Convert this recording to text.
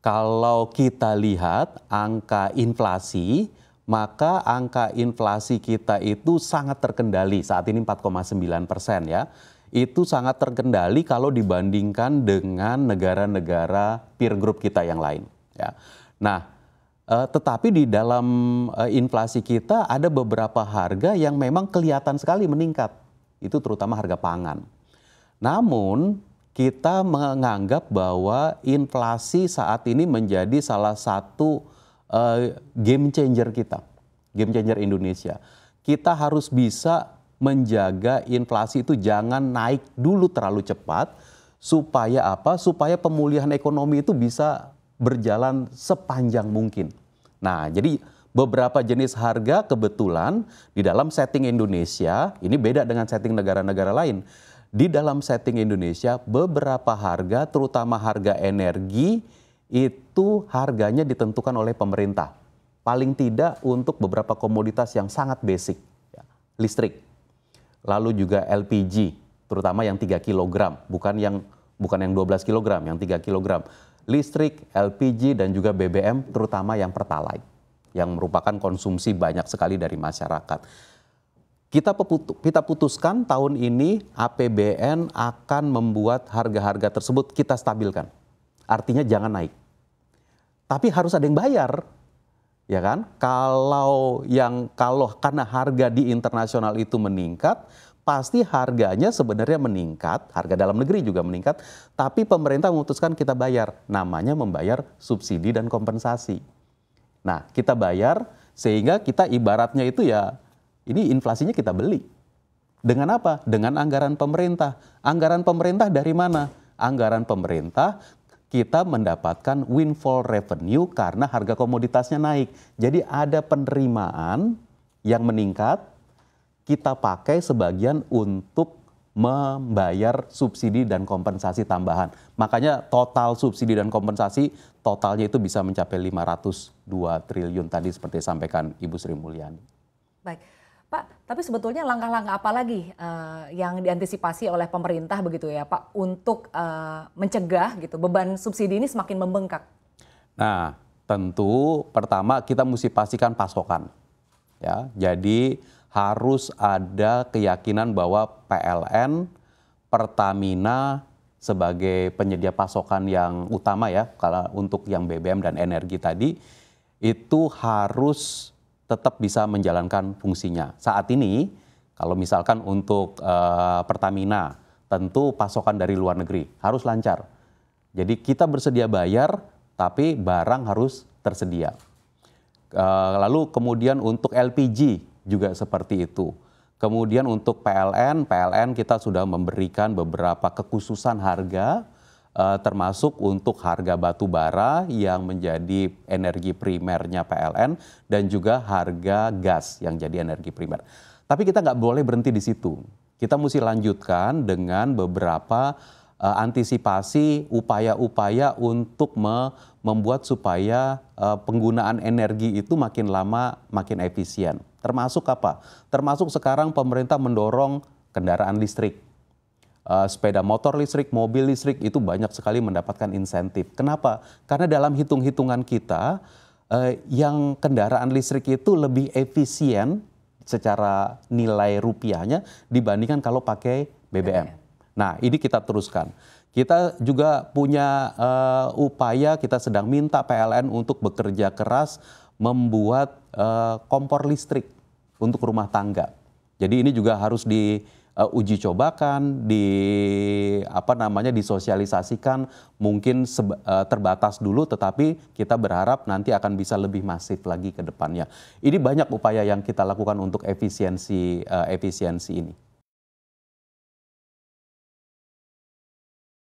Kalau kita lihat angka inflasi, maka angka inflasi kita itu sangat terkendali. Saat ini 4,9 persen ya. Itu sangat terkendali kalau dibandingkan dengan negara-negara peer group kita yang lain. Ya. Nah, eh, tetapi di dalam eh, inflasi kita ada beberapa harga yang memang kelihatan sekali meningkat. Itu terutama harga pangan. Namun kita menganggap bahwa inflasi saat ini menjadi salah satu uh, game changer kita, game changer Indonesia. Kita harus bisa menjaga inflasi itu jangan naik dulu terlalu cepat supaya apa? Supaya pemulihan ekonomi itu bisa berjalan sepanjang mungkin. Nah, jadi beberapa jenis harga kebetulan di dalam setting Indonesia ini beda dengan setting negara-negara lain di dalam setting Indonesia beberapa harga terutama harga energi itu harganya ditentukan oleh pemerintah. Paling tidak untuk beberapa komoditas yang sangat basic, ya, listrik. Lalu juga LPG, terutama yang 3 kg, bukan yang bukan yang 12 kg, yang 3 kg. Listrik, LPG dan juga BBM terutama yang pertalite yang merupakan konsumsi banyak sekali dari masyarakat. Kita, kita putuskan tahun ini APBN akan membuat harga-harga tersebut kita stabilkan. Artinya jangan naik. Tapi harus ada yang bayar. Ya kan? Kalau yang kalau karena harga di internasional itu meningkat, pasti harganya sebenarnya meningkat, harga dalam negeri juga meningkat, tapi pemerintah memutuskan kita bayar. Namanya membayar subsidi dan kompensasi. Nah, kita bayar sehingga kita ibaratnya itu ya ini inflasinya kita beli. Dengan apa? Dengan anggaran pemerintah. Anggaran pemerintah dari mana? Anggaran pemerintah kita mendapatkan windfall revenue karena harga komoditasnya naik. Jadi ada penerimaan yang meningkat kita pakai sebagian untuk membayar subsidi dan kompensasi tambahan. Makanya total subsidi dan kompensasi totalnya itu bisa mencapai 502 triliun tadi seperti sampaikan Ibu Sri Mulyani. Baik. Pak, tapi sebetulnya langkah-langkah apa lagi uh, yang diantisipasi oleh pemerintah begitu ya, Pak, untuk uh, mencegah gitu beban subsidi ini semakin membengkak? Nah, tentu pertama kita mesti pastikan pasokan. Ya, jadi harus ada keyakinan bahwa PLN, Pertamina sebagai penyedia pasokan yang utama ya, kalau untuk yang BBM dan energi tadi itu harus tetap bisa menjalankan fungsinya. Saat ini kalau misalkan untuk uh, Pertamina tentu pasokan dari luar negeri harus lancar. Jadi kita bersedia bayar tapi barang harus tersedia. Uh, lalu kemudian untuk LPG juga seperti itu. Kemudian untuk PLN, PLN kita sudah memberikan beberapa kekhususan harga Eh, termasuk untuk harga batu bara yang menjadi energi primernya PLN dan juga harga gas yang jadi energi primer. Tapi kita nggak boleh berhenti di situ. Kita mesti lanjutkan dengan beberapa uh, antisipasi upaya-upaya untuk me membuat supaya uh, penggunaan energi itu makin lama makin efisien. Termasuk apa? Termasuk sekarang pemerintah mendorong kendaraan listrik Eh, sepeda motor listrik, mobil listrik itu banyak sekali mendapatkan insentif. Kenapa? Karena dalam hitung-hitungan kita uh, yang kendaraan listrik itu lebih efisien secara nilai rupiahnya dibandingkan kalau pakai BBM. Nah, ini kita teruskan. Kita juga punya uh, upaya, kita sedang minta PLN untuk bekerja keras membuat uh, kompor listrik untuk rumah tangga. Jadi ini juga harus di uh, uji cobakan, di apa namanya disosialisasikan mungkin uh, terbatas dulu tetapi kita berharap nanti akan bisa lebih masif lagi ke depannya. Ini banyak upaya yang kita lakukan untuk efisiensi uh, efisiensi ini.